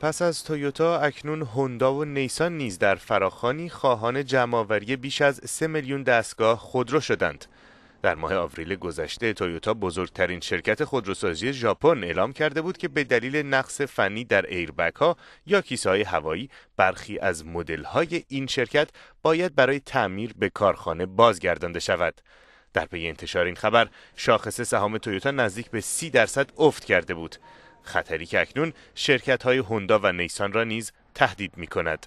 پس از تویوتا اکنون هوندا و نیسان نیز در فراخانی خواهان جمعآوری بیش از 3 میلیون دستگاه خودرو شدند. در ماه آوریل گذشته تویوتا بزرگترین شرکت خودروسازی ژاپن اعلام کرده بود که به دلیل نقص فنی در ایربک ها یا کیسه های هوایی برخی از مدل های این شرکت باید برای تعمیر به کارخانه بازگردانده شود. در پی انتشار این خبر شاخص سهام تویوتا نزدیک به 30 درصد افت کرده بود. خطری که اکنون شرکت های هوندا و نیسان را نیز تهدید می کند.